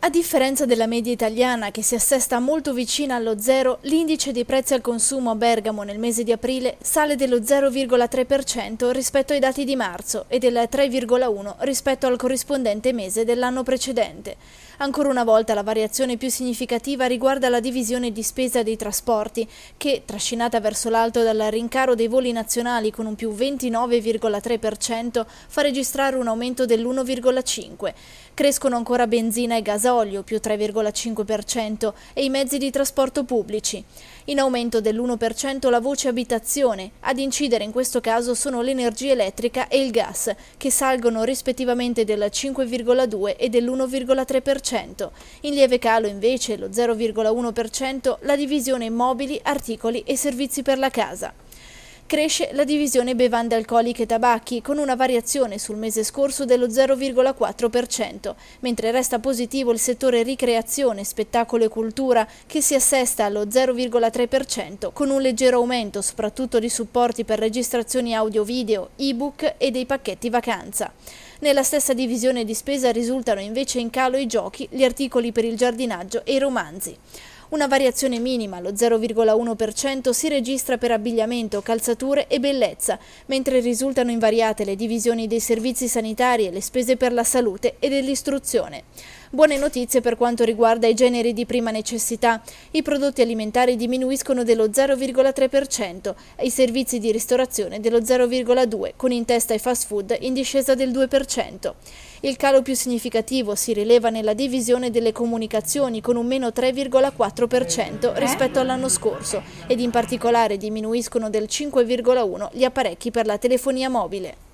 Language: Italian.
A differenza della media italiana che si assesta molto vicina allo zero, l'indice dei prezzi al consumo a Bergamo nel mese di aprile sale dello 0,3% rispetto ai dati di marzo e del 3,1% rispetto al corrispondente mese dell'anno precedente. Ancora una volta la variazione più significativa riguarda la divisione di spesa dei trasporti che, trascinata verso l'alto dal rincaro dei voli nazionali con un più 29,3%, fa registrare un aumento dell'1,5%. Crescono ancora benzina e gasolio petrolio più 3,5% e i mezzi di trasporto pubblici. In aumento dell'1% la voce abitazione, ad incidere in questo caso sono l'energia elettrica e il gas, che salgono rispettivamente del 5,2 e dell'1,3%. In lieve calo invece lo 0,1% la divisione mobili, articoli e servizi per la casa. Cresce la divisione bevande alcoliche e tabacchi con una variazione sul mese scorso dello 0,4%, mentre resta positivo il settore ricreazione, spettacolo e cultura che si assesta allo 0,3% con un leggero aumento soprattutto di supporti per registrazioni audio-video, ebook e dei pacchetti vacanza. Nella stessa divisione di spesa risultano invece in calo i giochi, gli articoli per il giardinaggio e i romanzi. Una variazione minima, lo 0,1%, si registra per abbigliamento, calzature e bellezza, mentre risultano invariate le divisioni dei servizi sanitari e le spese per la salute e dell'istruzione. Buone notizie per quanto riguarda i generi di prima necessità. I prodotti alimentari diminuiscono dello 0,3% e i servizi di ristorazione dello 0,2%, con in testa i fast food in discesa del 2%. Il calo più significativo si rileva nella divisione delle comunicazioni con un meno 3,4% eh? rispetto all'anno scorso ed in particolare diminuiscono del 5,1% gli apparecchi per la telefonia mobile.